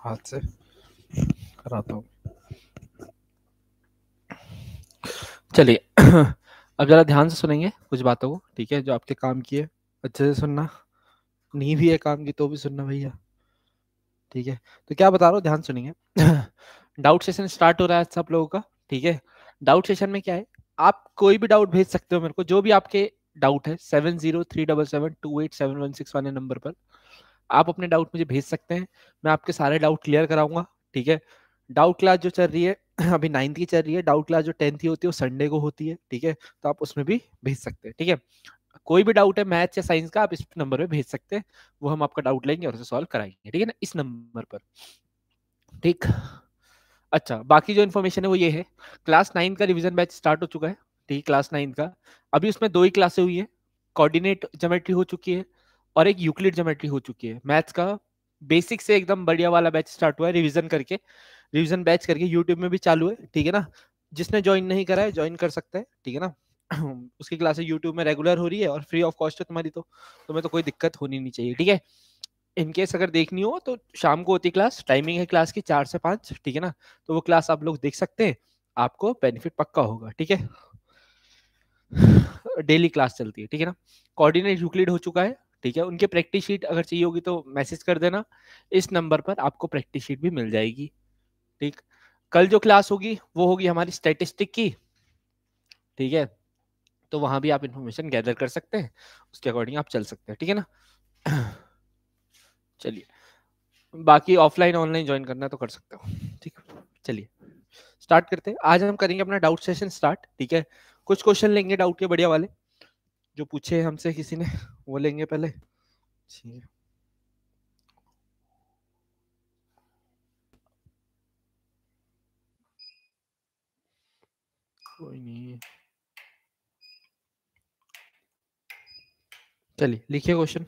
हाथ से कराता हूँ चलिए अब ज़रा ध्यान से सुनेंगे कुछ बातों को ठीक है जो आपके काम की है अच्छे से सुनना नहीं भी है काम की तो भी सुनना भैया ठीक है तो क्या बता रहा हूँ ध्यान सुनेंगे डाउट सेशन स्टार्ट हो रहा है सब लोगों का ठीक है डाउट सेशन में क्या है आप कोई भी डाउट भेज सकते हो मेरे को जो भी आपके डाउट है seven zero three double seven two eight seven one six वाले नंबर पर आप अपने डाउट मुझे भेज सकते हैं मैं आपके सारे डाउट क्लियर कराऊंगा ठीक है डाउट क्लास जो चल रही है अभी नाइन्थ की चल रही है डाउट क्लास जो टेंथ की होती है वो संडे को होती है ठीक है तो आप उसमें भी भेज सकते हैं ठीक है कोई भी डाउट है मैथ्स या साइंस का आप इस नंबर पर भेज सकते हैं वो हम आपका डाउट लेंगे और उसे सॉल्व कराएंगे ठीक है ना इस नंबर पर ठीक अच्छा बाकी जो इन्फॉर्मेशन है वो ये है क्लास नाइन का रिविजन बैच स्टार्ट हो चुका है ठीक है क्लास नाइन का अभी उसमें दो ही क्लासे हुई है कोऑर्डिनेट जोमेट्री हो चुकी है और एक यूक्लिड जोमेट्री हो चुकी है मैथ्स का बेसिक से एकदम बढ़िया वाला बैच स्टार्ट हुआ है रिविजन करके रिविजन बैच करके यूट्यूब में भी चालू है ठीक है ना जिसने ज्वाइन नहीं करा है ज्वाइन कर सकता है ठीक है ना उसकी क्लासेस यूट्यूब में रेगुलर हो रही है और फ्री ऑफ कॉस्ट है तुम्हारी तो तुम्हें तो कोई दिक्कत होनी नहीं चाहिए ठीक है इनकेस अगर देखनी हो तो शाम को होती क्लास टाइमिंग है क्लास की चार से पाँच ठीक है ना तो वो क्लास आप लोग देख सकते हैं आपको बेनिफिट पक्का होगा ठीक है डेली क्लास चलती है ठीक है ना कोऑर्डिनेट यूक्लिड हो चुका है ठीक है उनके प्रैक्टिस शीट अगर चाहिए होगी तो मैसेज कर देना इस नंबर पर आपको प्रैक्टिस शीट भी मिल जाएगी ठीक कल जो क्लास होगी वो होगी हमारी स्टेटिस्टिक की ठीक है तो वहां भी आप इन्फॉर्मेशन गैदर कर सकते हैं उसके अकॉर्डिंग आप चल सकते हैं ठीक है ना चलिए बाकी ऑफलाइन ऑनलाइन ज्वाइन करना तो कर सकते हो ठीक चलिए स्टार्ट करते हैं आज हम करेंगे अपना डाउट सेशन स्टार्ट ठीक है कुछ क्वेश्चन लेंगे डाउट के बढ़िया वाले जो पूछे हमसे किसी ने वो लेंगे पहले कोई नहीं चलिए लिखिए क्वेश्चन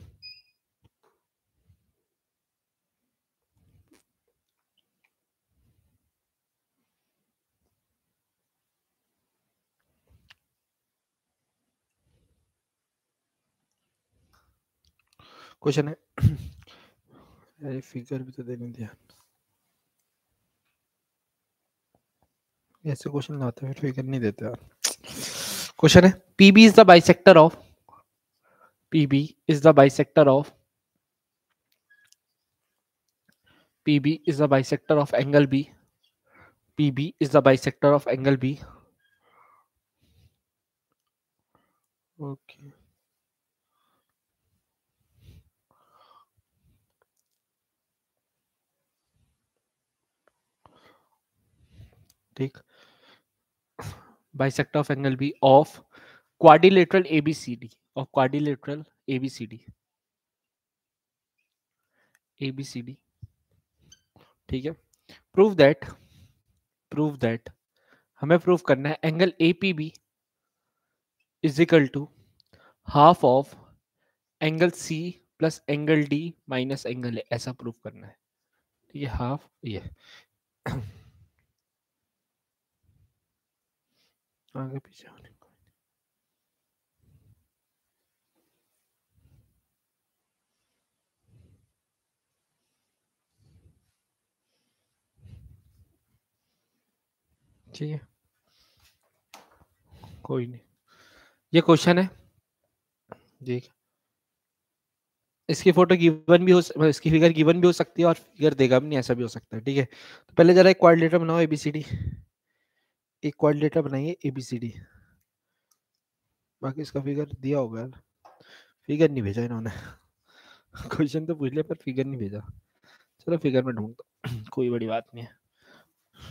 क्वेश्चन है अरे फिगर भी तो दे नहीं दिया ऐसे क्वेश्चन लाते हैं फिगर नहीं देते यार क्वेश्चन है PB is the bisector of PB is the bisector of PB is the bisector of angle B PB is the bisector of angle B okay okay. ठीक bisect of angle B of quadrilateral ABCD of quadrilateral ABCD ABCD ठीक है prove that prove that हमें prove करना है angle A P B is equal to half of angle C plus angle D minus angle A ऐसा prove करना है ठीक है हाफ ये आगे पीछे होने को ठीक है हाँ। कोई नहीं ये क्वेश्चन है ठीक इसकी फोटो गिवन भी हो मतलब इसकी फिगर गिवन भी हो सकती है और फिगर देगा भी नहीं ऐसा भी हो सकता है ठीक है तो पहले जरा एक क्वाड्रेटर बनाओ एबीसीडी एक क्वाड्रेटर बनाइए ए बी सी डी बाकी इसका फिगर दिया होगा यार फिगर नहीं भेजा इन्होंने क्वेश्चन तो पूछ लिया पर फिगर नहीं भेजा चलो फिगर में ढूंढ कोई बड़ी बात नहीं है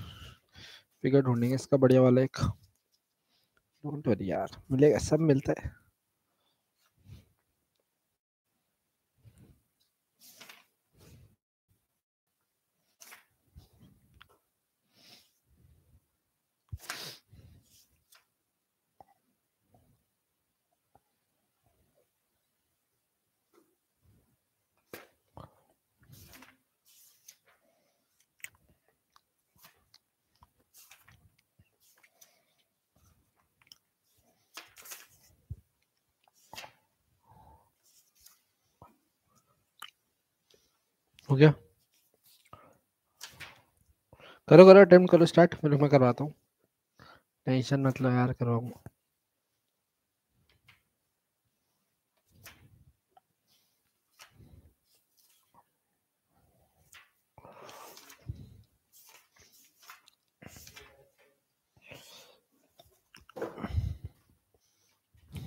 फिगर ढूंढेंगे इसका बढ़िया वाला एक डोंट वरी यार मिलेगा सब मिलता है गया करो करो अटेम्प्ट करो स्टार्ट फिर मैं करवाता हूँ टेंशन मत लो यार करवाऊंगा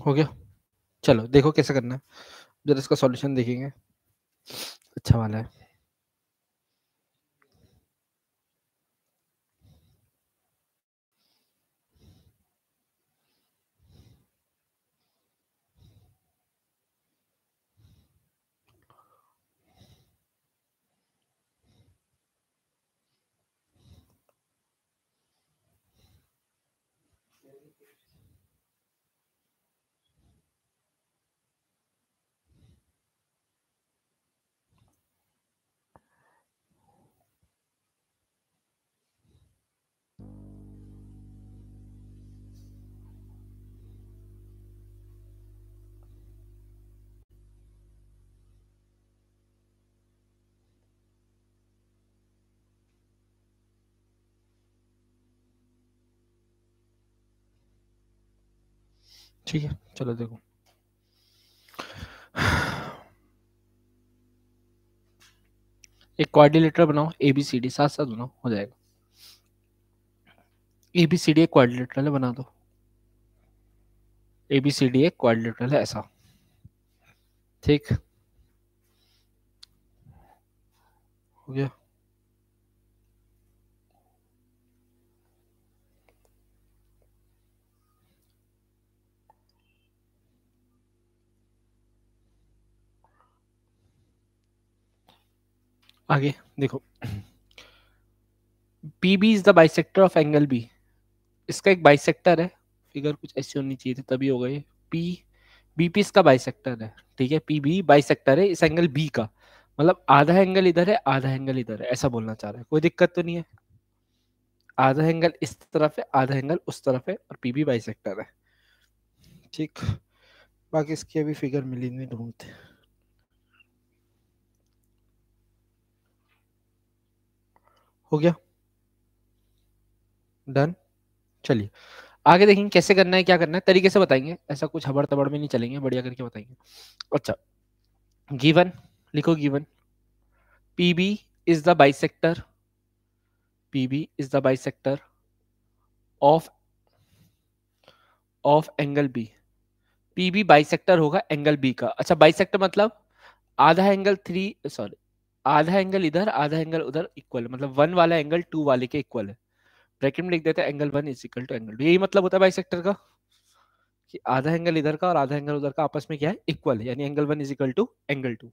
हो गया चलो देखो कैसे करना है जरा इसका सॉल्यूशन देखेंगे अच्छा वाला है ठीक है चलो देखो एक क्वारिलेटर बनाओ एबीसीडी साथ साथ बनाओ हो जाएगा एबीसीडी एक क्वारिलेटर है बना दो एबीसीडी एक क्वारिलेटर है ऐसा ठीक हो गया आगे देखो P B is the bisector of angle B इसका एक बाइसेक्टर है फिगर कुछ ऐसी होनी चाहिए थी तभी हो गए पी बी पी इसका बाइसेक्टर है ठीक है पी बी बाइसेक्टर है इस एंगल बी का मतलब आधा एंगल इधर है आधा एंगल इधर है ऐसा बोलना चाह रहा है कोई दिक्कत तो नहीं है आधा एंगल इस तरफ है आधा एंगल उस तरफ है और पी बी बाइसेक्टर है ठीक बाकी इसकी अभी फिगर मिली नहीं ढूंढते हो गया डन चलिए आगे देखेंगे कैसे करना है क्या करना है तरीके से बताएंगे ऐसा कुछ हबड़ तबड़ में नहीं चलेंगे बढ़िया करके बताएंगे अच्छा गिवन लिखो given B is the bisector B is the bisector of of angle B P bi bisector होगा एंगल बी का अच्छा बाई सेक्टर मतलब आधा एंगल थ्री सॉरी आधा एंगल इधर आधा एंगल उधर इक्वल मतलब वन वाला एंगल टू वाले के इक्वल है ब्रैकेट में लिख देते हैं angle one is equal to angle two यही मतलब होता है बाई का कि आधा एंगल इधर का और आधा एंगल उधर का आपस में क्या है इक्वल है यानी angle one is equal to angle two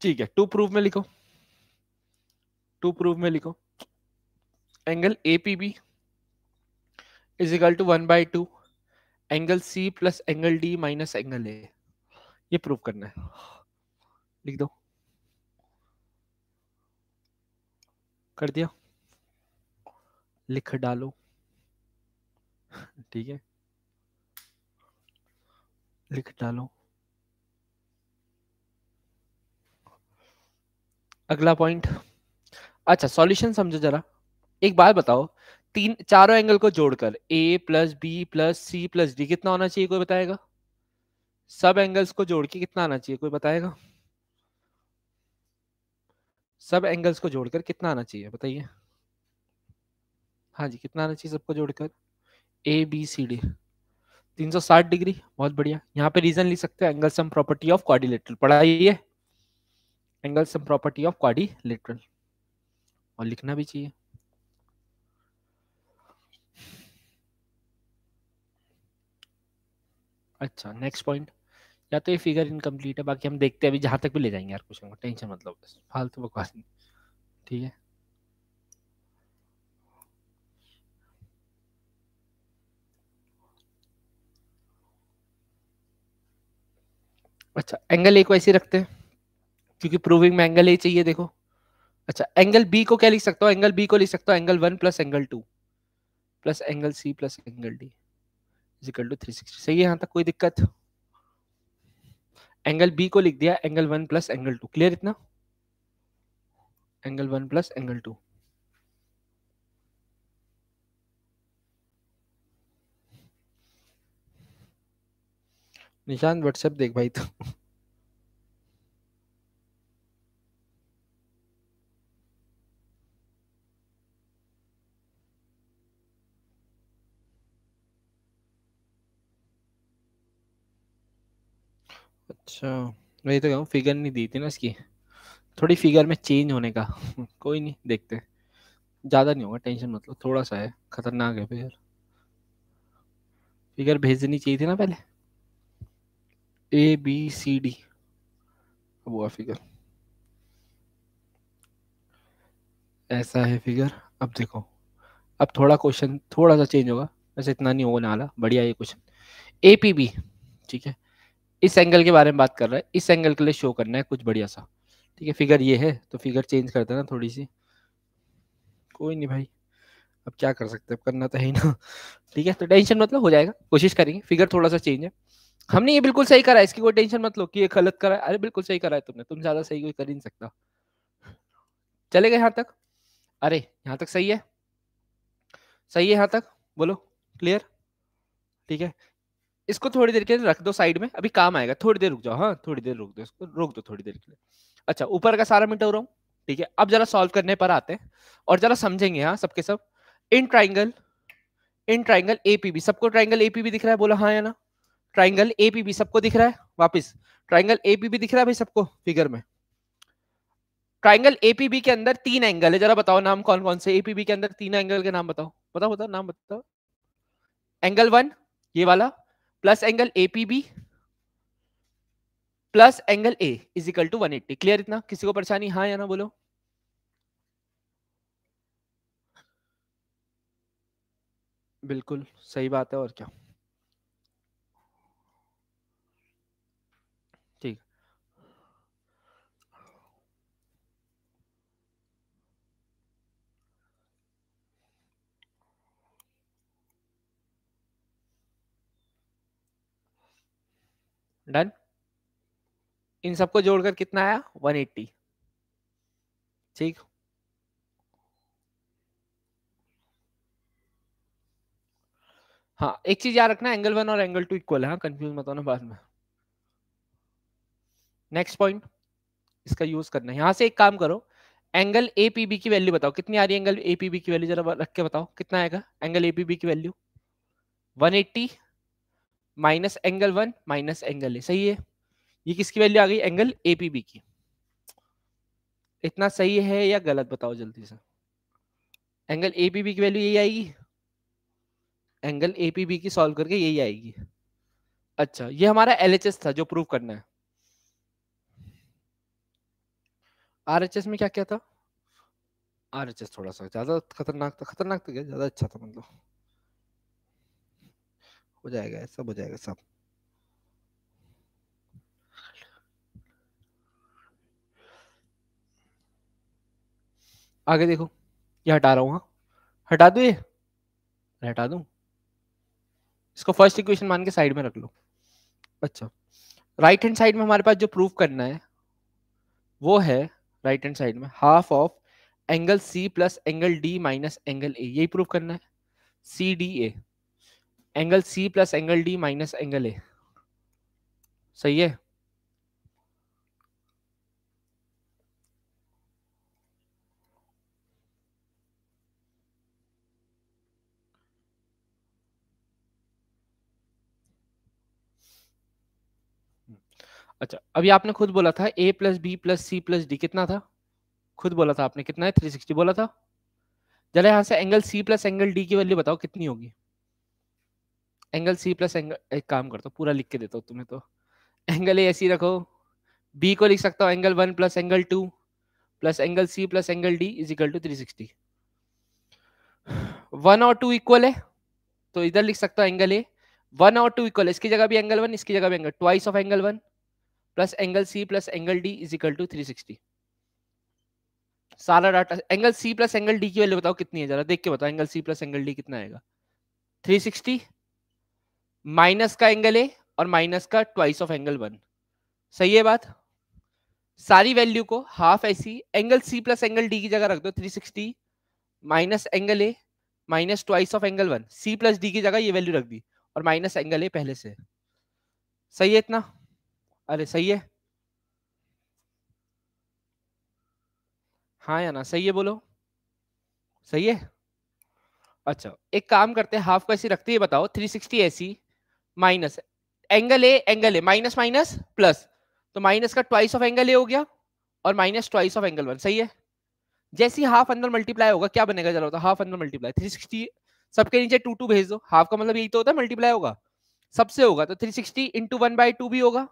ठीक है टू प्रूफ में लिखो टू प्रूफ में लिखो angle A P B is equal to one by two angle C plus angle D minus angle A ये प्रूफ करना है लिख दो कर दिया लिख डालो ठीक है लिख डालो अगला पॉइंट अच्छा सॉल्यूशन समझो जरा एक बात बताओ तीन चारों एंगल को जोड़कर A plus B plus C plus D कितना होना चाहिए कोई बताएगा सब एंगल्स को जोड़ के कितना आना चाहिए कोई बताएगा सब एंगल्स को जोड़कर कितना आना चाहिए बताइए हाँ जी कितना आना चाहिए सबको जोड़कर A B C D 360 degree बहुत बढ़िया यहाँ पे रीजन लिख सकते हैं angle sum property of quadrilateral पढ़ाइए angle sum property of quadrilateral और लिखना भी चाहिए अच्छा नेक्स्ट पॉइंट या तो ये फिगर इनकम्प्लीट है बाकी हम देखते हैं अभी जहाँ तक भी ले जाएंगे यार क्वेश्चन को टेंशन मतलब फालतू बकवास नहीं ठीक है अच्छा एंगल ए को ऐसे रखते हैं क्योंकि प्रूविंग में एंगल ए चाहिए देखो अच्छा एंगल बी को क्या लिख सकता हूँ एंगल बी को लिख सकता हूँ angle one plus angle two plus angle C plus angle D is equal to three sixty सही है यहाँ तक कोई दिक्कत एंगल बी को लिख दिया angle one plus angle two clear इतना angle one plus angle two निशान व्हाट्सएप देख भाई तो अच्छा वही तो कहूँ फिगर नहीं दी थी ना इसकी थोड़ी फिगर में चेंज होने का कोई नहीं देखते ज़्यादा नहीं होगा टेंशन मतलब थोड़ा सा है खतरनाक है फिगर फिगर भेज देनी चाहिए थी ना पहले ए बी सी डी अब हुआ फिगर ऐसा है फिगर अब देखो अब थोड़ा क्वेश्चन थोड़ा सा चेंज होगा वैसे इतना नहीं होगा नाला बढ़िया ये क्वेश्चन ए पी बी ठीक है इस एंगल के बारे में बात कर रहा है इस एंगल के लिए शो करना है कुछ बढ़िया सा ठीक है फिगर ये है तो फिगर चेंज करते ना थोड़ी सी कोई नहीं भाई अब क्या कर सकते अब करना तो है ही ना ठीक है तो टेंशन मतलब हो जाएगा कोशिश करेंगे फिगर थोड़ा सा चेंज है हमने ये बिल्कुल सही करा है इसकी कोई टेंशन मत लो कि ये गलत करा है अरे बिल्कुल सही करा है तुमने तुम ज्यादा सही कोई कर ही नहीं सकता चले गए यहाँ तक अरे यहाँ तक सही है सही है यहाँ तक बोलो क्लियर ठीक है इसको थोड़ी देर के लिए रख दो साइड में अभी काम आएगा थोड़ी देर रुक जाओ हाँ थोड़ी देर रुक दो इसको रोक दो थोड़ी देर के लिए अच्छा ऊपर का सारा मिटो रहा हूँ ठीक है अब जरा सॉल्व करने पर आते हैं और जरा समझेंगे हाँ सबके सब in triangle in triangle APB सबको ट्राइंगल एपीबी दिख रहा है बोला हाँ या ना ट्राइंगल एपीबी सबको दिख रहा है वापिस ट्राइंगल एपीबी दिख रहा है भाई सबको फिगर में ट्राइंगल एपीबी के अंदर तीन एंगल है जरा बताओ नाम कौन कौन से एपीबी के अंदर तीन एंगल के नाम बताओ बताओ बताओ नाम बताओ एंगल वन ये वाला plus angle A P B plus angle A is equal to one eighty clear इतना किसी को परेशानी हाँ या ना बोलो बिल्कुल सही बात है और क्या डन इन सबको जोड़कर कितना आया 180 ठीक हाँ एक चीज याद रखना एंगल वन और एंगल टू इक्वल है कंफ्यूज हाँ, मत होना बाद में नेक्स्ट पॉइंट इसका यूज करना यहां से एक काम करो एंगल ए पी बी की वैल्यू बताओ कितनी आ रही है एंगल ए पी बी की वैल्यू जरा रख के बताओ कितना आएगा एंगल ए पी बी की value 180 minus angle one minus angle A सही है ये किसकी वैल्यू आ गई एंगल ए पी बी की इतना सही है या गलत बताओ जल्दी से एंगल ए पी बी की वैल्यू यही आएगी एंगल ए पी बी की सॉल्व करके यही आएगी अच्छा ये हमारा एलएचएस था जो प्रूव करना है आरएचएस में क्या क्या था आरएचएस थोड़ा सा ज्यादा खतरनाक था खतरनाक तो क्या ज्यादा अच्छा था मतलब हो जाएगा सब हो जाएगा सब आगे देखो ये हटा रहा हूँ हाँ। हटा दो ये हटा दू इसको फर्स्ट इक्वेशन मान के साइड में रख लो अच्छा राइट हैंड साइड में हमारे पास जो प्रूफ करना है वो है राइट हैंड साइड में half of angle C plus angle D minus angle A यही प्रूफ करना है C D A angle C plus angle D minus angle A सही है अच्छा अभी आपने खुद बोला था A plus B plus C plus D कितना था खुद बोला था आपने कितना है 360 बोला था जरा यहां से angle C plus angle D की वैल्यू बताओ कितनी होगी एंगल सी प्लस एंगल एक काम करता हूँ पूरा लिख के देता हूँ तुम्हें तो एंगल ए ऐसी रखो बी को लिख सकता हूँ angle one plus angle two plus angle C plus angle D is equal to three sixty one और टू इक्वल है तो इधर लिख सकता हूँ एंगल ए वन और टू इक्वल इसकी जगह भी एंगल वन इसकी जगह भी angle twice of angle one plus angle C plus angle D is equal to three sixty सारा data angle C plus angle D की वैल्यू बताओ कितनी है जरा देख के बताओ angle C plus angle D कितना आएगा थ्री सिक्सटी माइनस का एंगल ए और माइनस का ट्वाइस ऑफ एंगल वन सही है बात सारी वैल्यू को हाफ ऐसी angle C plus angle D की जगह रख दो 360 minus angle A minus twice of angle one C plus D की जगह ये वैल्यू रख दी और माइनस एंगल ए पहले से सही है इतना अरे सही है हाँ या ना सही है बोलो सही है अच्छा एक काम करते हैं हाफ को ऐसी रखते ही बताओ 360 ऐसी minus angle A angle A minus minus plus तो माइनस का ट्वाइस ऑफ एंगल ए हो गया और minus twice of angle one सही है जैसे हाफ अंदर मल्टीप्लाई होगा क्या बनेगा चलो तो हाफ अंदर मल्टीप्लाई थ्री सिक्सटी सबके नीचे टू टू भेज दो हाफ का मतलब यही तो होता है मल्टीप्लाई होगा सबसे होगा तो three sixty into one by two भी होगा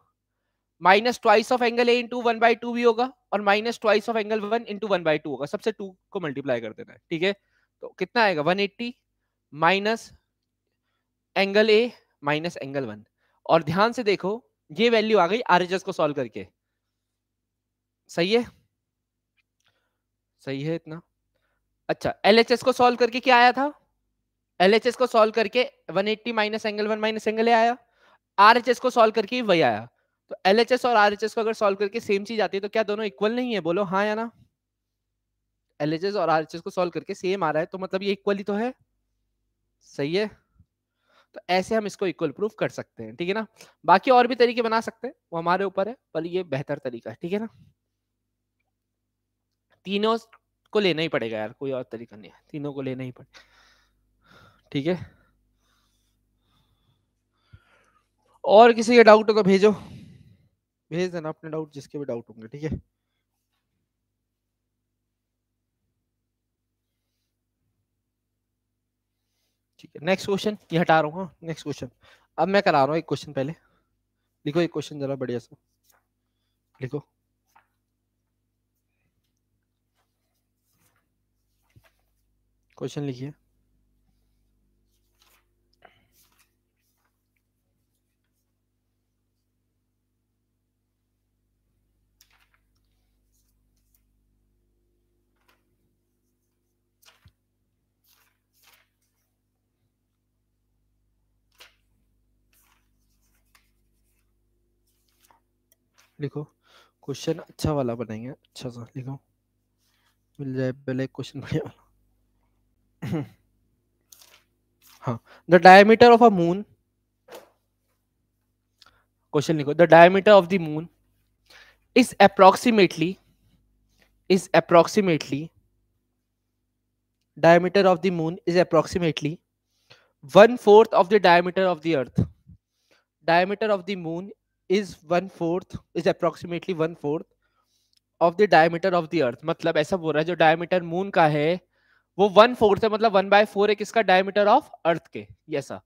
minus twice of angle A into one by two भी होगा और minus twice of angle one into one by two होगा सबसे टू को मल्टीप्लाई कर देना है ठीक है तो कितना आएगा one eighty minus angle A minus angle one और ध्यान से देखो ये वैल्यू आ गई आर एच एस को सॉल्व करके सही है सही है इतना अच्छा एल एच एस को सॉल्व करके क्या आया था एल एच एस को सॉल्व करके 180 eighty minus angle one minus angle आया आर एच एस को सॉल्व करके वही आया तो एल एच एस और आर एच एस को अगर सॉल्व करके सेम चीज आती है तो क्या दोनों इक्वल नहीं है बोलो हाँ या ना एल एच एस और आर एच एस को सॉल्व करके सेम आ रहा है तो मतलब ये इक्वली तो है सही है तो ऐसे हम इसको इक्वल प्रूफ कर सकते हैं ठीक है ना बाकी और भी तरीके बना सकते हैं वो हमारे ऊपर है पर ये बेहतर तरीका है ठीक है ना तीनों को लेना ही पड़ेगा यार कोई और तरीका नहीं है तीनों को लेना ही पड़ेगा ठीक है और किसी के डाउट को तो भेजो भेज देना अपने डाउट जिसके भी डाउट होंगे ठीक है ठीक है नेक्स्ट क्वेश्चन ये हटा रहा हूँ नेक्स्ट हाँ, क्वेश्चन अब मैं करा रहा हूँ एक क्वेश्चन पहले लिखो एक क्वेश्चन जरा बढ़िया सा लिखो क्वेश्चन लिखिए लिखो क्वेश्चन अच्छा वाला बनाएंगे अच्छा सा लिखो मिल जाए पहले क्वेश्चन बढ़िया वाला हाँ the diameter of a moon question लिखो the diameter of the moon is approximately is approximately diameter of the moon is approximately one fourth of the diameter of the earth diameter of the moon is one fourth is approximately one fourth of the diameter of the earth मतलब ऐसा बोल रहा है जो diameter moon का है वो one fourth है मतलब वन बाय फोर है किसका डायमीटर ऑफ अर्थ के ये ऐसा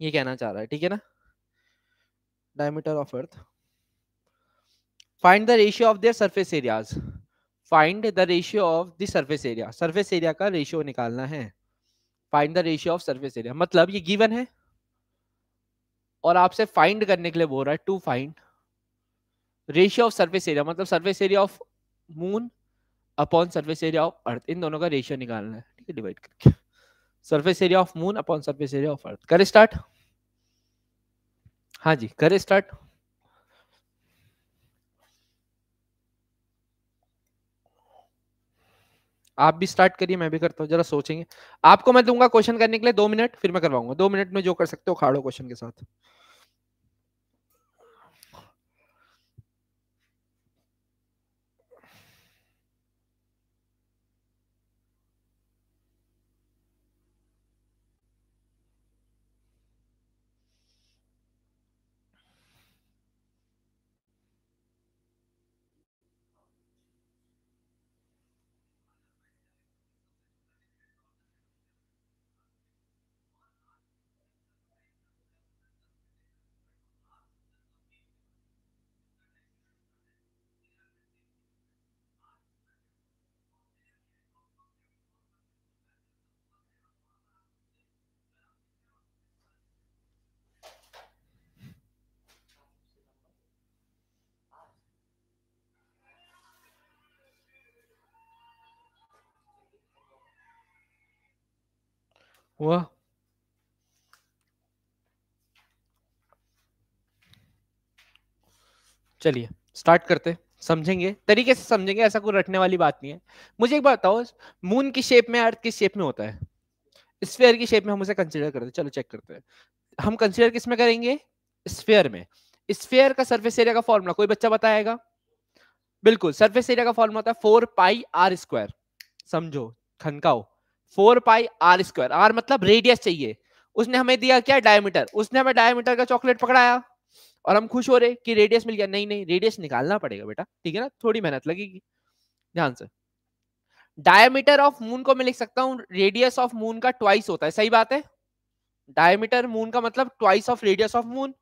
ये कहना चाह रहा है ठीक है ना diameter of earth find the ratio of their surface areas find the ratio of the surface area surface area का रेशियो निकालना है find the ratio of surface area मतलब ये गिवन है और आपसे फाइंड करने के लिए बोल रहा है to find ratio of surface area मतलब surface area of moon upon surface area of earth इन दोनों का रेशियो निकालना है ठीक है डिवाइड करके surface area of moon upon surface area of earth करे स्टार्ट हाँ जी करे स्टार्ट आप भी स्टार्ट करिए मैं भी करता हूँ जरा सोचेंगे आपको मैं दूंगा क्वेश्चन करने के लिए दो मिनट फिर मैं करवाऊंगा दो मिनट में जो कर सकते हो खाड़ो क्वेश्चन के साथ हुआ चलिए स्टार्ट करते समझेंगे तरीके से समझेंगे ऐसा कोई रटने वाली बात नहीं है मुझे एक बात बताओ मून की शेप में अर्थ किस शेप में होता है स्फेयर की शेप में हम उसे कंसिडर करते हैं चलो चेक करते हैं हम कंसिडर किस में करेंगे स्फेयर में स्फेयर का सरफेस एरिया का फॉर्मूला कोई बच्चा बताएगा बिल्कुल सरफेस एरिया का फॉर्मूला होता है फोर पाई आर स्क्वायर समझो खनकाओ four pi R square R मतलब रेडियस चाहिए उसने हमें दिया क्या डायमीटर उसने हमें डायमीटर का चॉकलेट पकड़ाया और हम खुश हो रहे कि रेडियस मिल गया नहीं नहीं रेडियस निकालना पड़ेगा बेटा ठीक है ना थोड़ी मेहनत लगेगी ध्यान से डायमीटर ऑफ मून को मैं लिख सकता हूँ रेडियस ऑफ मून का ट्वाइस होता है सही बात है डायमीटर मून का मतलब twice of radius of moon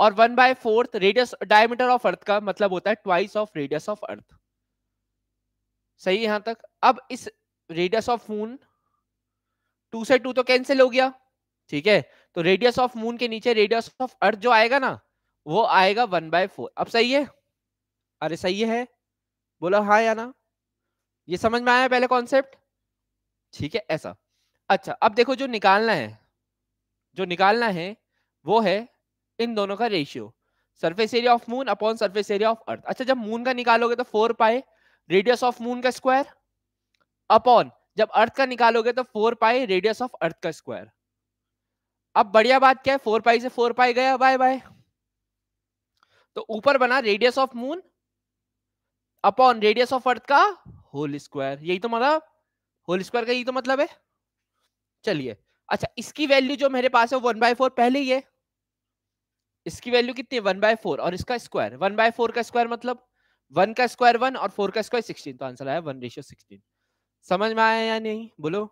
और one by fourth radius diameter of earth का मतलब होता है twice of radius of earth सही यहां तक अब इस रेडियस ऑफ मून टू से टू तो कैंसिल हो गया ठीक है तो रेडियस ऑफ मून के नीचे रेडियस ऑफ अर्थ जो आएगा ना वो आएगा वन बाय फोर अब सही है अरे सही है बोलो हाँ या ना ये समझ में आया पहले कॉन्सेप्ट ठीक है ऐसा अच्छा अब देखो जो निकालना है जो निकालना है वो है इन दोनों का ratio surface area of moon upon surface area of earth अच्छा जब मून का निकालोगे तो four pi radius of moon का स्क्वायर अपॉन जब अर्थ का निकालोगे तो four pi radius of earth का स्क्वायर अब बढ़िया बात क्या है फोर पाई से फोर पाई गया बाय बाय तो ऊपर बना radius of moon upon radius of earth का होल स्क्वायर यही तो मतलब होल स्क्वायर का यही तो मतलब है चलिए अच्छा इसकी वैल्यू जो मेरे पास है वन बाय फोर पहले ही है इसकी वैल्यू कितनी है वन बाय फोर और इसका स्क्वायर वन बाय फोर का स्क्वायर मतलब वन का स्क्वायर वन और फोर का स्क्वायर सिक्सटीन तो आंसर आया वन रेशियो सिक्सटीन समझ में आया या नहीं बोलो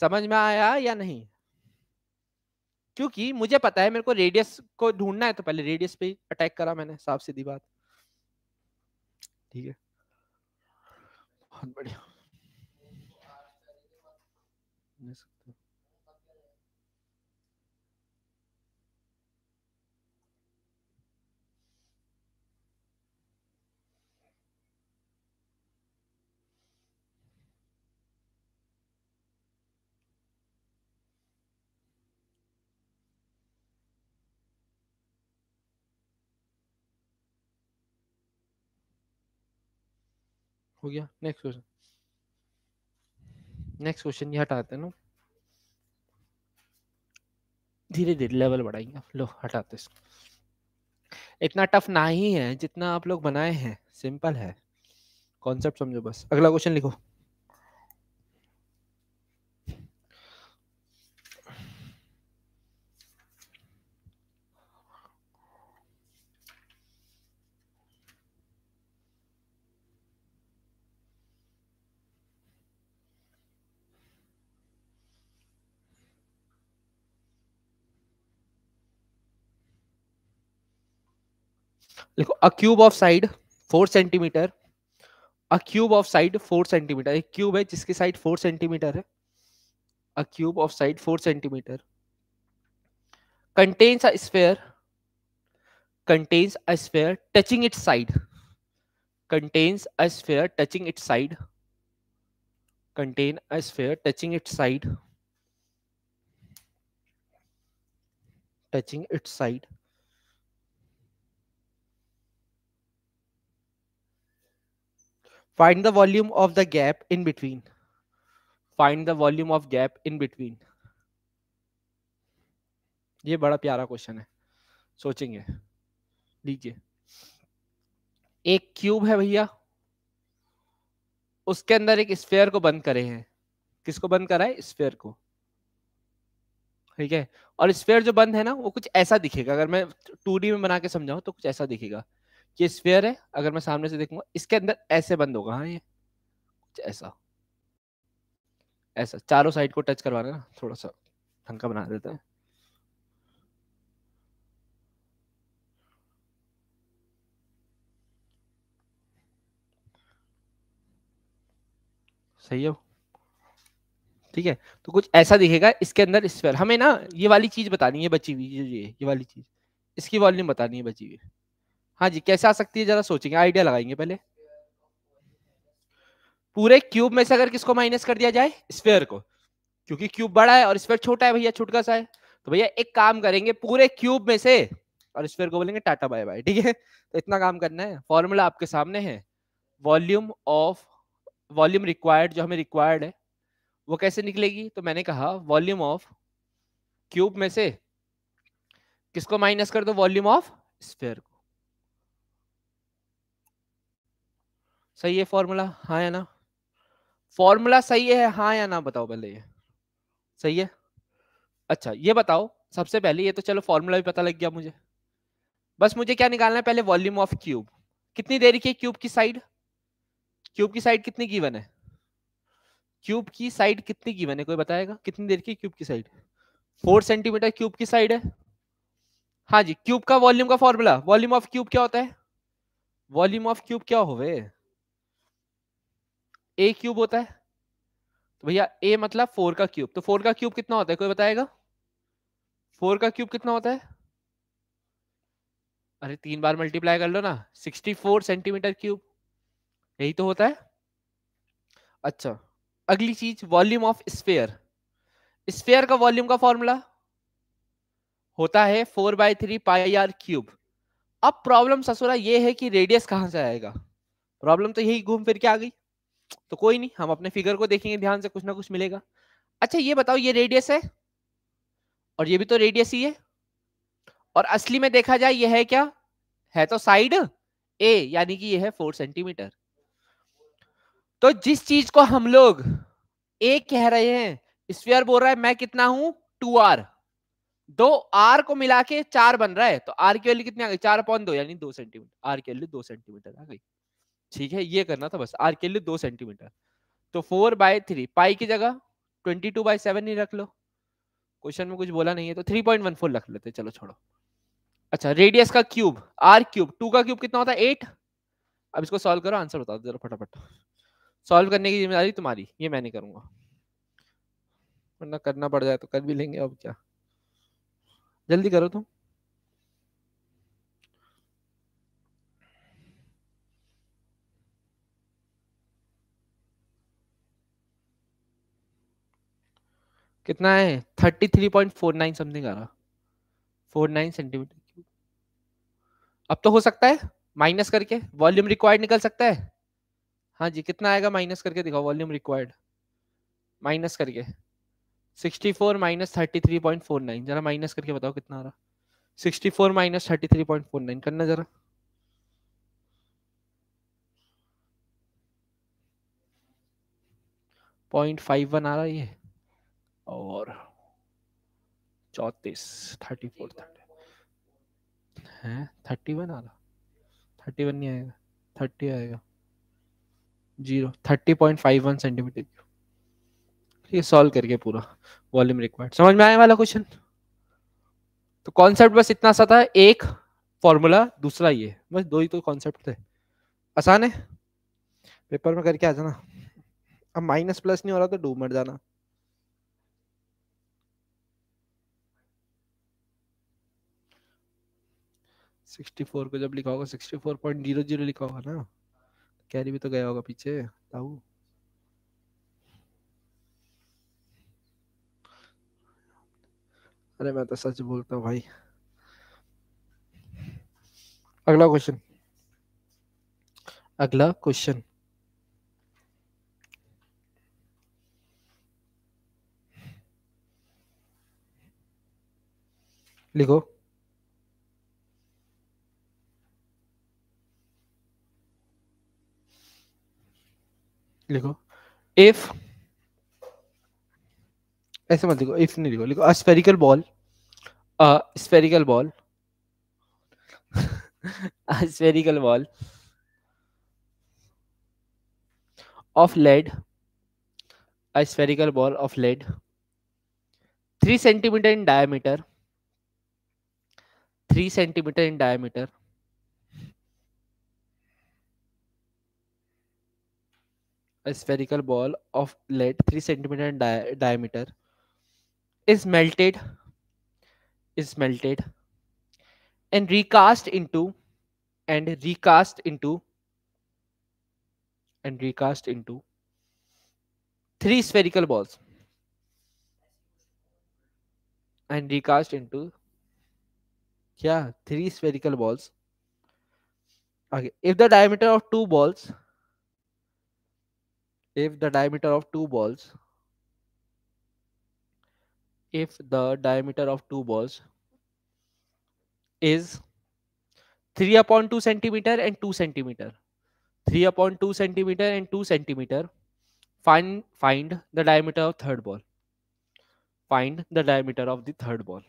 समझ में आया या नहीं क्योंकि मुझे पता है मेरे को रेडियस को ढूंढना है तो पहले रेडियस पे अटैक करा मैंने साफ सीधी बात ठीक है बहुत बढ़िया हो गया नेक्स्ट क्वेश्चन नेक्स्ट क्वेश्चन ये हटाते हैं ना धीरे धीरे लेवल बढ़ाएंगे लो हटाते इसको इतना टफ ना ही है जितना आप लोग बनाए हैं सिंपल है कॉन्सेप्ट समझो बस अगला क्वेश्चन लिखो देखो a cube of side four centimetre a cube of side four centimetre एक क्यूब है जिसकी साइड फोर सेंटीमीटर है a cube of side four centimetre contains a sphere contains a sphere touching its side contains a sphere touching its side contain a sphere touching its side touching its side find the volume of the gap in between find the volume of gap in between ये बड़ा प्यारा question है सोचेंगे लीजिए एक cube है भैया उसके अंदर एक स्फेयर को बंद करे हैं किसको बंद करा है स्फेयर को ठीक है और स्फेयर जो बंद है ना वो कुछ ऐसा दिखेगा अगर मैं टू में बना के समझाऊं तो कुछ ऐसा दिखेगा ये स्फेयर है अगर मैं सामने से देखूंगा इसके अंदर ऐसे बंद होगा हाँ ये कुछ ऐसा ऐसा चारों साइड को टच करवाना ना थोड़ा सा हल्का बना देते हैं सही है ठीक है तो कुछ ऐसा दिखेगा इसके अंदर स्फेयर हमें ना ये वाली चीज बतानी है बची हुई ये ये वाली चीज इसकी वॉल्यूम बतानी है बची हुई हाँ जी कैसे आ सकती है जरा सोचेंगे आइडिया लगाएंगे पहले पूरे क्यूब में से अगर किसको माइनस कर दिया जाए स्पेयर को क्योंकि क्यूब बड़ा है और स्पेयर छोटा है भैया छोटका सा है तो भैया एक काम करेंगे पूरे क्यूब में से और स्पेयर को बोलेंगे टाटा बाय बाय ठीक है तो इतना काम करना है फॉर्मूला आपके सामने है वॉल्यूम ऑफ वॉल्यूम रिक्वायर्ड जो हमें रिक्वायर्ड है वो कैसे निकलेगी तो मैंने कहा वॉल्यूम ऑफ क्यूब में से किसको माइनस कर दो वॉल्यूम ऑफ स्पेयर को सही है फॉर्मूला हाँ या ना फॉर्मूला सही है हाँ या ना बताओ पहले ये सही है अच्छा ये बताओ सबसे पहले ये तो चलो फॉर्मूला भी पता लग गया मुझे बस मुझे क्या निकालना है पहले वॉल्यूम ऑफ क्यूब कितनी देरी की है क्यूब की साइड क्यूब की साइड कितनी गिवन है क्यूब की साइड कितनी गिवन है कोई बताएगा कितनी देर की क्यूब की साइड फोर सेंटीमीटर क्यूब की साइड है हाँ जी क्यूब का वॉल्यूम का फॉर्मूला वॉल्यूम ऑफ क्यूब क्या होता है वॉल्यूम ऑफ क्यूब क्या होवे ए क्यूब होता है तो भैया ए मतलब फोर का क्यूब तो फोर का क्यूब कितना होता है कोई बताएगा फोर का क्यूब कितना होता है अरे तीन बार मल्टीप्लाई कर लो ना सिक्सटी फोर सेंटीमीटर क्यूब यही तो होता है अच्छा अगली चीज वॉल्यूम ऑफ स्पेयर स्पेयर का वॉल्यूम का फॉर्मूला होता है four by three pi r cube अब प्रॉब्लम ससुरा ये है कि रेडियस कहां से आएगा प्रॉब्लम तो यही घूम फिर के आ गई तो कोई नहीं हम अपने फिगर को देखेंगे ध्यान से कुछ ना कुछ मिलेगा अच्छा ये बताओ ये रेडियस है और ये भी तो रेडियस ही है और असली में देखा जाए ये है क्या है तो साइड ए यानी कि ये है फोर सेंटीमीटर तो जिस चीज को हम लोग ए कह रहे हैं स्पेयर बोल रहा है मैं कितना हूं टू आर दो आर को मिला के चार बन रहा है तो आर की वैल्यू कितनी आ गई चार पॉइंट दो यानी दो सेंटीमीटर आर की वैल्यू दो सेंटीमीटर आ गई ठीक है ये करना था बस आर के लिए दो सेंटीमीटर तो फोर बाय थ्री पाई की जगह ट्वेंटी टू बाई सेवन ही रख लो क्वेश्चन में कुछ बोला नहीं है तो थ्री पॉइंट वन फोर रख लेते चलो छोड़ो अच्छा रेडियस का क्यूब आर क्यूब टू का क्यूब कितना होता है एट अब इसको सॉल्व करो आंसर बता दो फटाफट सॉल्व करने की जिम्मेदारी तुम्हारी ये मैं नहीं करूंगा वरना करना पड़ जाए तो कर भी लेंगे अब क्या जल्दी करो तुम कितना है thirty three point four nine something आ रहा फोर नाइन सेंटीमीटर क्यूब अब तो हो सकता है माइनस करके वॉल्यूम रिक्वायर्ड निकल सकता है हाँ जी कितना आएगा माइनस करके दिखाओ वॉल्यूम रिक्वायर्ड माइनस करके sixty four minus thirty three point four nine जरा माइनस करके बताओ कितना आ रहा sixty four minus thirty three point four nine करना जरा पॉइंट फाइव वन आ रहा है ये और चौतीस थर्टी फोर थर्टी हैं थर्टी वन आ रहा थर्टी वन नहीं आएगा थर्टी आएगा zero thirty point five one centimetre ये सॉल्व करके पूरा वॉल्यूम रिक्वायर्ड समझ में आने वाला क्वेश्चन तो कॉन्सेप्ट बस इतना सा था एक फॉर्मूला दूसरा ये बस दो ही तो कॉन्सेप्ट थे आसान है पेपर में करके आ जाना अब माइनस प्लस नहीं हो रहा तो डूब मर जाना 64 फोर को जब लिखा होगा sixty four point zero zero लिखा होगा ना कैरी भी तो गया होगा पीछे ताऊ अरे मैं तो सच बोलता हूँ भाई अगला क्वेश्चन अगला क्वेश्चन लिखो लिखो इफ ऐसे मत लिखो इफ नहीं लिखो लिखो a spherical ball spherical ball spherical ball of lead spherical ball of lead three centimetre in diameter three centimetre in diameter a spherical ball of lead 3 centimeter in di- diameter is melted is melted and recast into and recast into and recast into three spherical balls and recast into yeah three spherical balls okay if the diameter of two balls if the diameter of two balls if the diameter of two balls is 3 upon 2 centimeter and 2 centimeter 3 upon 2 centimeter and 2 centimeter find find the diameter of third ball find the diameter of the third ball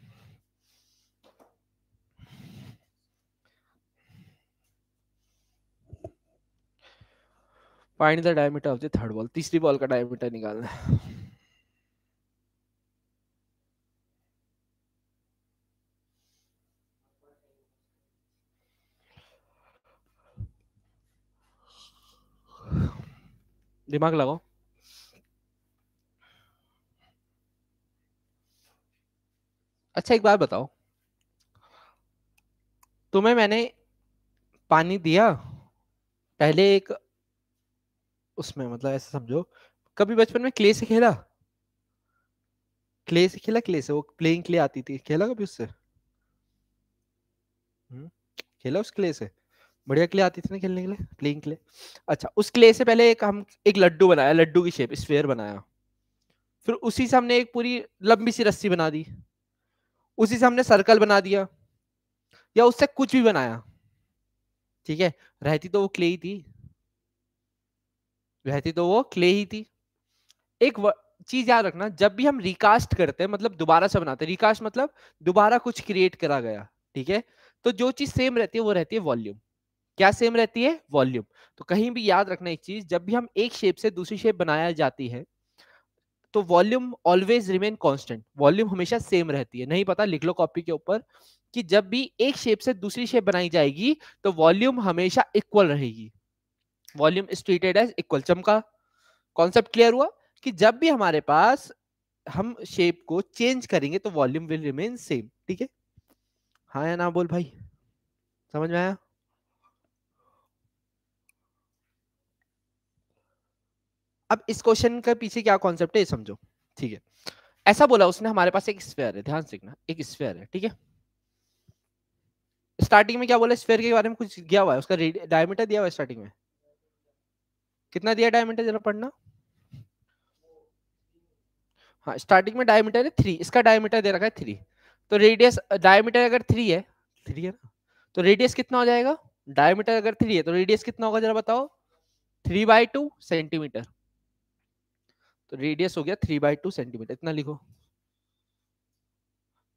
find the diameter of the third ball तीसरी ball का diameter निकालना है दिमाग लगाओ अच्छा एक बात बताओ तुम्हें मैंने पानी दिया पहले एक उसमें मतलब ऐसा समझो कभी बचपन में क्ले से खेला क्ले से खेला क्ले से वो प्लेइंग क्ले आती थी खेला कभी उससे खेला उस क्ले से बढ़िया क्ले आती थी ना खेलने के लिए प्लेइंग क्ले अच्छा उस क्ले से पहले एक हम एक लड्डू बनाया लड्डू की शेप स्फेयर बनाया फिर उसी से हमने एक पूरी लंबी सी रस्सी बना दी उसी से हमने सर्कल बना दिया या उससे कुछ भी बनाया ठीक है रहती तो वो क्ले ही थी रहती तो वो क्ले ही थी एक चीज याद रखना जब भी हम रिकास्ट करते हैं मतलब दोबारा से बनाते हैं रिकास्ट मतलब दोबारा कुछ क्रिएट करा गया ठीक है तो जो चीज सेम रहती है वो रहती है वॉल्यूम क्या सेम रहती है वॉल्यूम तो कहीं भी याद रखना एक चीज जब भी हम एक शेप से दूसरी शेप बनाया जाती है तो volume always remain constant volume हमेशा सेम रहती है नहीं पता लिख लो कॉपी के ऊपर कि जब भी एक शेप से दूसरी शेप बनाई जाएगी तो वॉल्यूम हमेशा इक्वल रहेगी volume is treated as equal चमका कॉन्सेप्ट क्लियर हुआ कि जब भी हमारे पास हम शेप को चेंज करेंगे तो वॉल्यूम विल रिमेन सेम ठीक है हाँ या ना बोल भाई समझ में आया अब इस क्वेश्चन के पीछे क्या कॉन्सेप्ट है ये समझो ठीक है ऐसा बोला उसने हमारे पास एक स्फेयर है ध्यान से एक स्फेयर है ठीक है स्टार्टिंग में क्या बोला स्फेयर के बारे में कुछ गया हुआ है उसका डायमीटर दिया हुआ है स्टार्टिंग में कितना दिया डायमीटर जरा पढ़ना हाँ स्टार्टिंग में डायमीटर है थ्री इसका डायमीटर दे रखा है थ्री तो रेडियस डायमीटर अगर थ्री है थ्री है ना तो रेडियस कितना हो जाएगा डायमीटर अगर थ्री है तो रेडियस कितना होगा जरा बताओ थ्री बाई टू सेंटीमीटर तो रेडियस हो गया थ्री बाई टू सेंटीमीटर इतना लिखो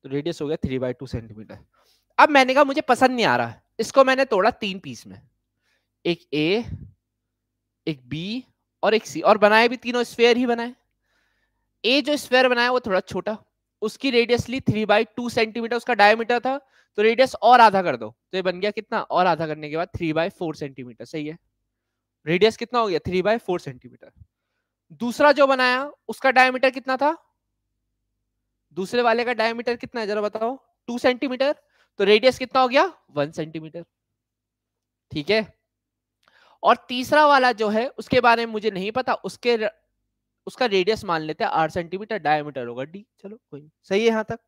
तो रेडियस हो गया थ्री बाई टू सेंटीमीटर अब मैंने कहा मुझे पसंद नहीं आ रहा इसको मैंने तोड़ा तीन पीस में एक ए एक बी और एक सी और बनाए भी तीनों स्फेयर ही बनाए ए जो स्फेयर बनाया वो थोड़ा छोटा उसकी रेडियस ली थ्री बाई टू सेंटीमीटर उसका डायमीटर था तो रेडियस और आधा कर दो तो ये बन गया कितना और आधा करने के बाद थ्री बाई फोर सेंटीमीटर सही है रेडियस कितना हो गया थ्री बाय फोर सेंटीमीटर दूसरा जो बनाया उसका डायमीटर कितना था दूसरे वाले का डायमीटर कितना है जरा बताओ टू सेंटीमीटर तो रेडियस कितना हो गया वन सेंटीमीटर ठीक है और तीसरा वाला जो है उसके बारे में मुझे नहीं पता उसके उसका रेडियस मान लेते हैं आठ सेंटीमीटर डायमीटर होगा डी चलो कोई सही है यहां तक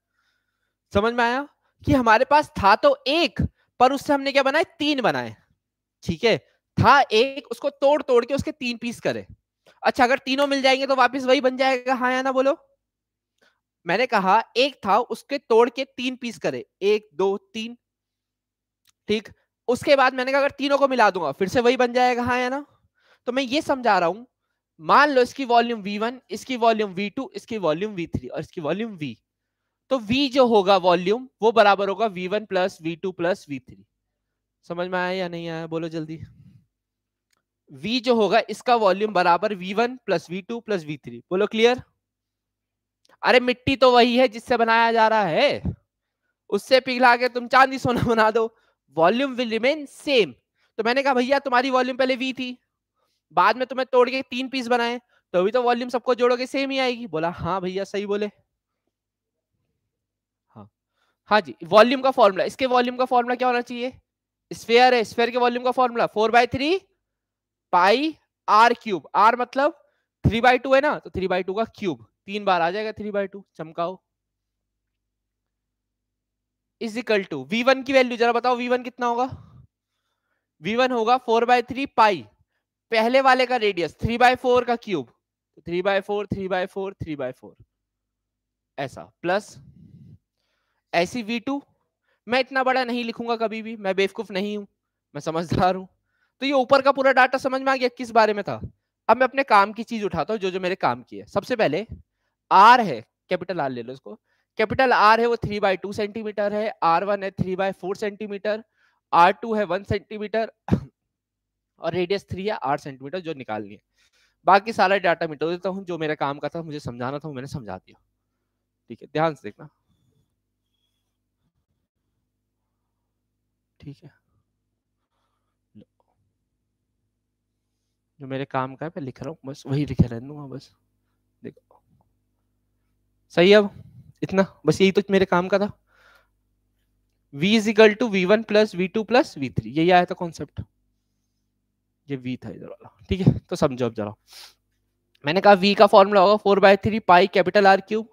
समझ में आया कि हमारे पास था तो एक पर उससे हमने क्या बनाए तीन बनाए ठीक है था एक उसको तोड़ तोड़ के उसके तीन पीस करे अच्छा अगर तीनों मिल जाएंगे तो वापस वही बन जाएगा हाँ या ना बोलो मैंने कहा एक था उसके तोड़ के तीन पीस करे एक दो तीन ठीक उसके बाद मैंने कहा अगर तीनों को मिला दूंगा फिर से वही बन जाएगा हाँ या ना तो मैं ये समझा रहा हूं मान लो इसकी वॉल्यूम वी वन इसकी वॉल्यूम वी टू इसकी वॉल्यूम वी थ्री और इसकी वॉल्यूम वी तो वी जो होगा वॉल्यूम वो बराबर होगा v one plus v two plus v three समझ में आया या नहीं आया बोलो जल्दी V जो होगा इसका वॉल्यूम बराबर V1 plus v two plus v three बोलो क्लियर अरे मिट्टी तो वही है जिससे बनाया जा रहा है उससे पिघला के तुम चांदी सोना बना दो वॉल्यूम विल रिमेन सेम तो मैंने कहा भैया तुम्हारी वॉल्यूम पहले वी थी बाद में तुम्हें तोड़ के तीन पीस बनाए तो अभी तो वॉल्यूम सबको जोड़ोगे सेम ही आएगी बोला हाँ भैया सही बोले हाँ हाँ जी वॉल्यूम का फॉर्मूला इसके वॉल्यूम का फॉर्मूला क्या होना चाहिए स्फेयर है स्फेयर के वॉल्यूम का formula four by three pi r cube r मतलब थ्री बाय टू है ना तो थ्री बाय टू का क्यूब तीन बार आ जाएगा थ्री बाय टू चमकाओ is equal to v one की वैल्यू जरा बताओ वी वन कितना होगा वी वन होगा फोर बाय थ्री पाई पहले वाले का रेडियस थ्री बाय फोर का cube three by four three by four three by four ऐसा प्लस ऐसी वी टू मैं इतना बड़ा नहीं लिखूंगा कभी भी मैं बेवकूफ नहीं हूं मैं समझदार हूं तो ये ऊपर का पूरा डाटा समझ में आ गया किस बारे में था अब मैं अपने काम की चीज उठाता हूँ जो जो मेरे काम की है सबसे पहले आर है कैपिटल आर ले लो इसको कैपिटल आर है वो थ्री बाय टू सेंटीमीटर है आर वन है three by four centimetre r two है वन सेंटीमीटर और रेडियस थ्री है आठ सेंटीमीटर जो निकालनी है बाकी सारा डाटा मिटा देता हूँ जो मेरा काम का था मुझे समझाना था मैंने समझा दिया ठीक है ध्यान से देखना ठीक है जो मेरे काम का है मैं लिख रहा हूँ बस वही लिखे रहने बस देखो सही है इतना बस यही तो मेरे काम का था v is equal to v one plus v two plus v three यही आया था कॉन्सेप्ट ये v था इधर वाला ठीक है तो समझो अब जरा मैंने कहा v का फॉर्मूला होगा four by three pi capital r cube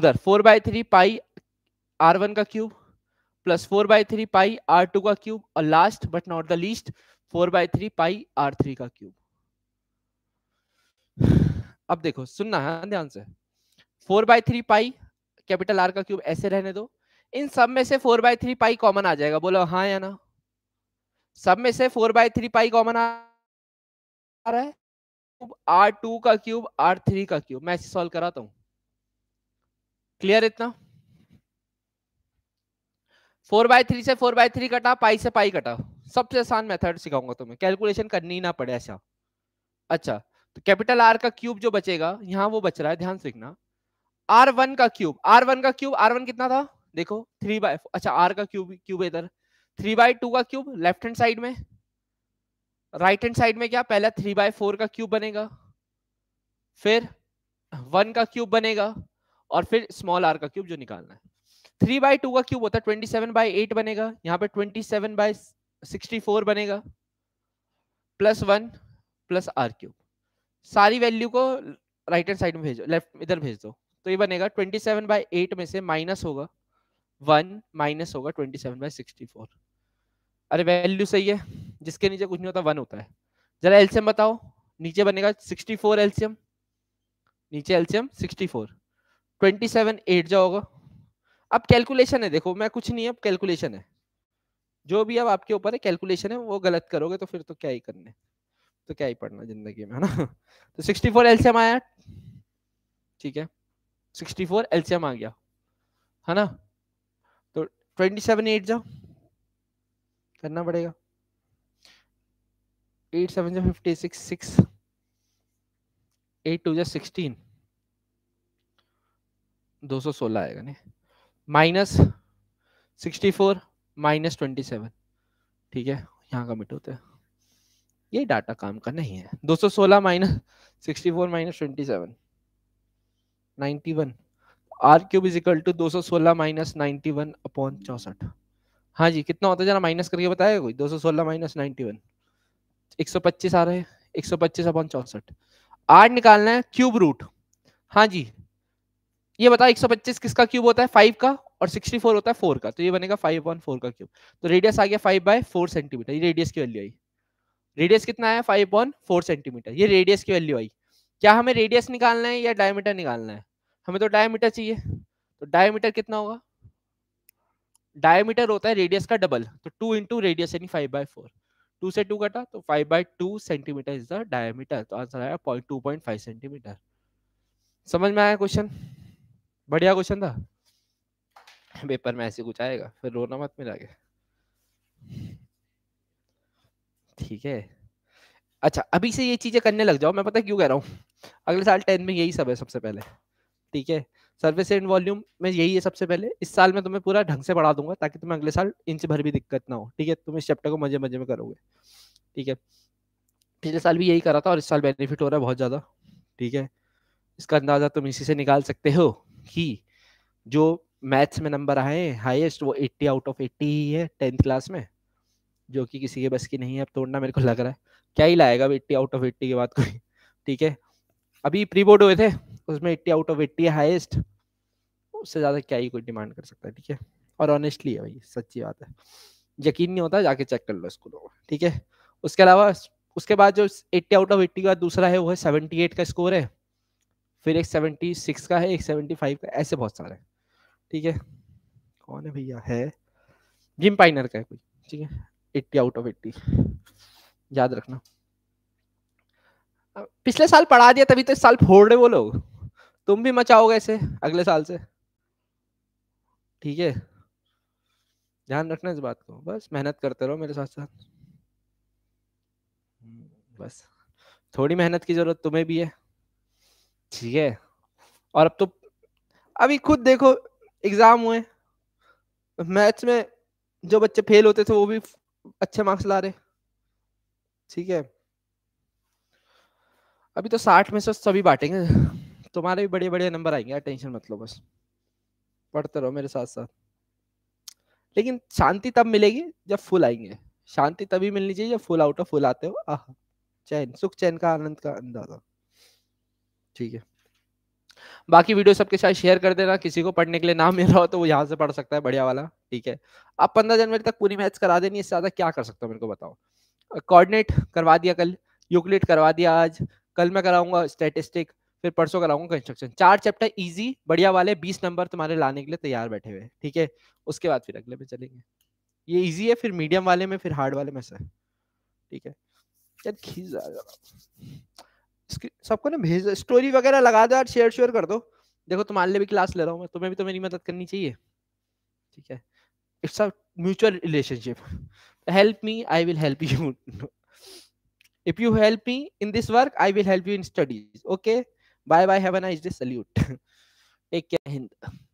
उधर four by three pi r one का cube plus four by three pi r two का क्यूब और last but not the least four by three pi r three का cube अब देखो सुनना है ध्यान से four by three pi capital r का क्यूब ऐसे रहने दो इन सब में से four by three pi common आ जाएगा बोलो हाँ या ना सब में से four by three pi common आ रहा है आर टू का क्यूब आर थ्री का क्यूब मैं ऐसे सॉल्व कराता हूं क्लियर इतना फोर बाय थ्री से फोर बाय थ्री कटा पाई से पाई कटा सबसे आसान मेथड सिखाऊंगा तुम्हें कैलकुलेशन करनी ही ना पड़े ऐसा अच्छा तो कैपिटल आर का क्यूब जो बचेगा यहाँ वो बच रहा है ध्यान से आर वन का क्यूब आर वन का क्यूब आर वन कितना था देखो थ्री बाय अच्छा आर का क्यूब क्यूब इधर थ्री बाय टू का क्यूब लेफ्ट हैंड साइड में राइट हैंड साइड में क्या पहला थ्री बाय फोर का क्यूब बनेगा फिर वन का क्यूब बनेगा और फिर स्मॉल आर का क्यूब जो निकालना है थ्री बाय टू का क्यूब होता है ट्वेंटी सेवन बाई एट बनेगा यहाँ पे twenty seven by sixty four बनेगा plus one plus r cube सारी वैल्यू को राइट हैंड साइड में भेजो लेफ्ट इधर भेज दो तो ये बनेगा ट्वेंटी सेवन बाई एट में से माइनस होगा वन माइनस होगा twenty seven by sixty four अरे वैल्यू सही है जिसके नीचे कुछ नहीं होता वन होता है जरा एल्सियम बताओ नीचे बनेगा सिक्सटी फोर एल्सियम नीचे LCM sixty four twenty seven eight जाओगा अब कैलकुलेशन है देखो मैं कुछ नहीं अब कैलकुलेशन है जो भी अब आपके ऊपर है कैलकुलेशन है वो गलत करोगे तो फिर तो क्या ही करने तो क्या ही पढ़ना जिंदगी में है ना तो सिक्सटी फोर एल्सियम आया ठीक है सिक्सटी फोर एल्सियम आ गया है ना तो ट्वेंटी सेवन एट जा करना पड़ेगा एट सेवन जा fifty six six eight two जा सिक्सटीन दो सौ सोलह आएगा नहीं minus sixty four minus twenty seven ठीक है यहाँ का मिट होता है ये डाटा काम का नहीं है दो सौ सोलह minus sixty four minus twenty seven one r cube is equal to दो सौ सोलह माइनस वन अपॉन चौसठ हाँ जी कितना होता है जरा माइनस करके बताएगा कोई दो सौ सोलह माइनस नाइनटी वन एक सौ पच्चीस आ रहे हैं एक सौ पच्चीस अपॉन चौसठ आर निकालना है क्यूब रूट हाँ जी ये बताओ एक सौ पच्चीस किसका क्यूब होता है फाइव का और सिक्सटी फोर होता है फोर का तो ये बनेगा फाइव अपॉन फोर का क्यूब तो रेडियस आ गया फाइव बाय फोर सेंटीमीटर ये रेडियस की वैल्यू आई रेडियस कितना आया फाइव अपॉन फोर सेंटीमीटर ये रेडियस की वैल्यू आई क्या हमें रेडियस निकालना है या डायमीटर निकालना है हमें तो डायमीटर चाहिए तो डायमीटर कितना होगा डायमीटर होता है रेडियस का डबल तो टू इंटू रेडियस यानी फाइव बाई फोर टू से टू कटा तो five by two centimetre is the diameter तो आंसर आया point two point five centimetre समझ में आया क्वेश्चन बढ़िया क्वेश्चन था पेपर में ऐसे कुछ आएगा फिर रोना मत मिला के ठीक है अच्छा अभी से ये चीजें करने लग जाओ मैं पता क्यों कह रहा हूँ अगले साल टेन में यही सब है सबसे पहले ठीक है सर्विस एंड वॉल्यूम में यही है सबसे पहले इस साल में तुम्हें पूरा ढंग से बढ़ा दूंगा ताकि तुम्हें अगले साल इंच भर भी दिक्कत ना हो ठीक है तुम इस चैप्टर को मजे मजे में करोगे ठीक है पिछले साल भी यही करा था और इस साल बेनिफिट हो रहा है बहुत ज़्यादा ठीक है इसका अंदाज़ा तुम इसी से निकाल सकते हो कि जो मैथ्स में नंबर आए हैं हाईएस्ट वो 80 आउट ऑफ 80 ही है टेंथ क्लास में जो कि किसी के बस की नहीं है अब तोड़ना मेरे को लग रहा है क्या ही लाएगा अब 80 आउट ऑफ 80 के बाद कोई ठीक है अभी प्री बोर्ड हुए थे उसमें eighty out of eighty highest उससे ज़्यादा क्या ही कोई डिमांड कर सकता है ठीक है और ऑनेस्टली है भाई सच्ची बात है यकीन नहीं होता जाके चेक कर लो इसको लोग ठीक है उसके अलावा उसके बाद जो एट्टी आउट ऑफ एट्टी का दूसरा है वो है एट का स्कोर है फिर एक सिक्स का है एक फाइव का ऐसे बहुत सारे हैं ठीक है कौन है भैया है जिम पाइनर का है कोई ठीक है एट्टी आउट ऑफ एट्टी याद रखना पिछले साल पढ़ा दिया तभी तो इस साल फोड़ रहे वो लोग तुम भी मचाओगे ऐसे अगले साल से ठीक है ध्यान रखना इस बात को बस मेहनत करते रहो मेरे साथ साथ बस थोड़ी मेहनत की जरूरत तुम्हें भी है ठीक है और अब तो अभी खुद देखो एग्जाम हुए मैथ्स में जो बच्चे फेल होते थे वो भी अच्छे मार्क्स ला रहे ठीक है अभी तो साठ में से सभी बांटेंगे तुम्हारे भी बड़े बड़े नंबर आएंगे टेंशन मत लो बस पढ़ते रहो मेरे साथ साथ लेकिन शांति तब मिलेगी जब फुल आएंगे शांति तभी मिलनी चाहिए जब फुल आउट ऑफ फुल आते हो आह चैन सुख चैन का आनंद का अंदाजा ठीक है बाकी वीडियो सबके साथ शेयर कर देना किसी को पढ़ने के लिए नाम मिल रहा हो तो वो यहाँ से पढ़ सकता है बढ़िया वाला ठीक है आप पंद्रह जनवरी तक पूरी मैच करा देनी इससे ज़्यादा क्या कर सकते हो मेरे को बताओ कोऑर्डिनेट करवा दिया कल यूक्लिड करवा दिया आज कल मैं कराऊंगा स्टेटिस्टिक फिर परसों कराऊंगा कंस्ट्रक्शन चार चैप्टर इजी बढ़िया वाले बीस नंबर तुम्हारे लाने के लिए तैयार बैठे हुए ठीक है उसके बाद फिर अगले में चलेंगे ये इजी है फिर मीडियम वाले में फिर हार्ड वाले में सर ठीक है यार खींच सबको ना भेज स्टोरी वगैरह लगा दो यार शेयर शेयर कर दो देखो तुम्हारे लिए भी क्लास ले रहा हूँ मैं तुम्हें भी तो मेरी मदद करनी चाहिए ठीक है it's a mutual relationship help me I will help you if you help me in this work i will help you in studies okay bye bye have a nice day salute take care hind